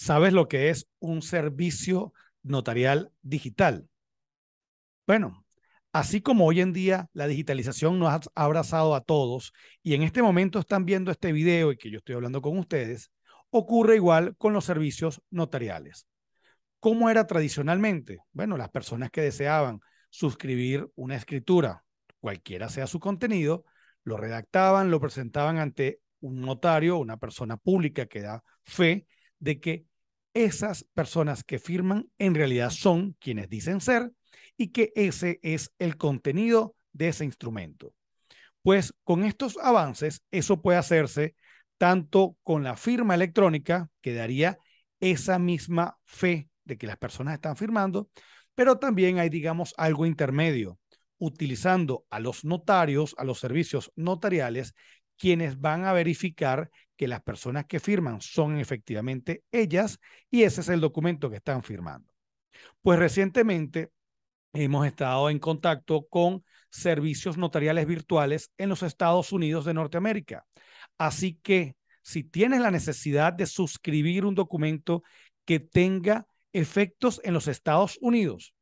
¿Sabes lo que es un servicio notarial digital? Bueno, así como hoy en día la digitalización nos ha abrazado a todos y en este momento están viendo este video y que yo estoy hablando con ustedes, ocurre igual con los servicios notariales. ¿Cómo era tradicionalmente? Bueno, las personas que deseaban suscribir una escritura, cualquiera sea su contenido, lo redactaban, lo presentaban ante un notario, una persona pública que da fe de que esas personas que firman en realidad son quienes dicen ser y que ese es el contenido de ese instrumento. Pues con estos avances, eso puede hacerse tanto con la firma electrónica, que daría esa misma fe de que las personas están firmando, pero también hay, digamos, algo intermedio, utilizando a los notarios, a los servicios notariales quienes van a verificar que las personas que firman son efectivamente ellas y ese es el documento que están firmando. Pues recientemente hemos estado en contacto con servicios notariales virtuales en los Estados Unidos de Norteamérica. Así que si tienes la necesidad de suscribir un documento que tenga efectos en los Estados Unidos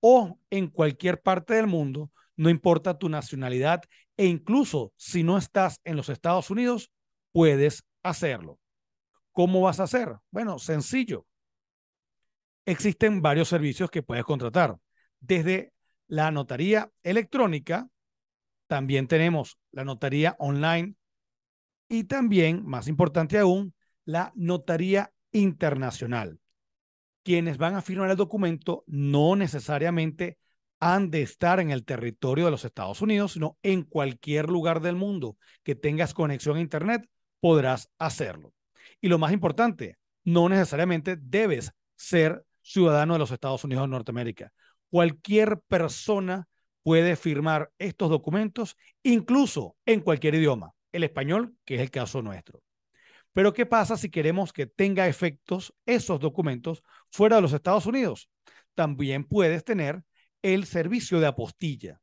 o en cualquier parte del mundo, no importa tu nacionalidad e incluso si no estás en los Estados Unidos, puedes hacerlo. ¿Cómo vas a hacer? Bueno, sencillo. Existen varios servicios que puedes contratar. Desde la notaría electrónica, también tenemos la notaría online y también, más importante aún, la notaría internacional. Quienes van a firmar el documento no necesariamente han de estar en el territorio de los Estados Unidos, sino en cualquier lugar del mundo que tengas conexión a Internet, podrás hacerlo. Y lo más importante, no necesariamente debes ser ciudadano de los Estados Unidos de Norteamérica. Cualquier persona puede firmar estos documentos, incluso en cualquier idioma, el español, que es el caso nuestro. Pero ¿qué pasa si queremos que tenga efectos esos documentos fuera de los Estados Unidos? También puedes tener el servicio de apostilla.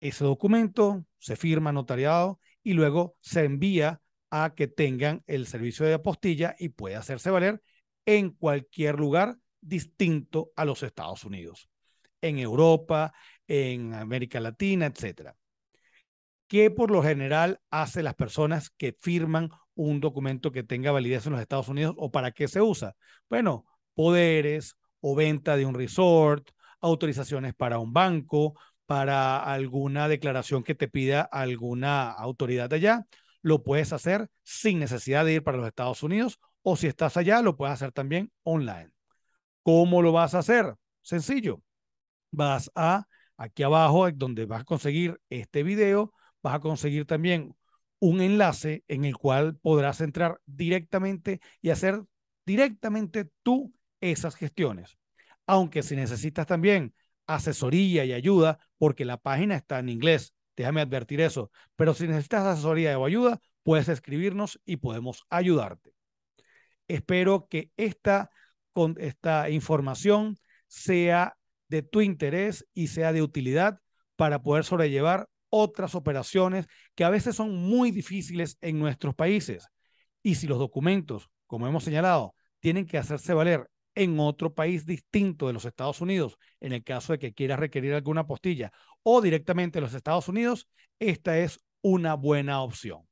Ese documento se firma notariado y luego se envía a que tengan el servicio de apostilla y puede hacerse valer en cualquier lugar distinto a los Estados Unidos, en Europa, en América Latina, etc. ¿Qué por lo general hace las personas que firman un documento que tenga validez en los Estados Unidos o para qué se usa? Bueno, poderes o venta de un resort autorizaciones para un banco, para alguna declaración que te pida alguna autoridad de allá, lo puedes hacer sin necesidad de ir para los Estados Unidos o si estás allá, lo puedes hacer también online. ¿Cómo lo vas a hacer? Sencillo. Vas a, aquí abajo, eh, donde vas a conseguir este video, vas a conseguir también un enlace en el cual podrás entrar directamente y hacer directamente tú esas gestiones aunque si necesitas también asesoría y ayuda, porque la página está en inglés, déjame advertir eso, pero si necesitas asesoría o ayuda, puedes escribirnos y podemos ayudarte. Espero que esta, esta información sea de tu interés y sea de utilidad para poder sobrellevar otras operaciones que a veces son muy difíciles en nuestros países. Y si los documentos, como hemos señalado, tienen que hacerse valer en otro país distinto de los Estados Unidos, en el caso de que quieras requerir alguna postilla, o directamente los Estados Unidos, esta es una buena opción.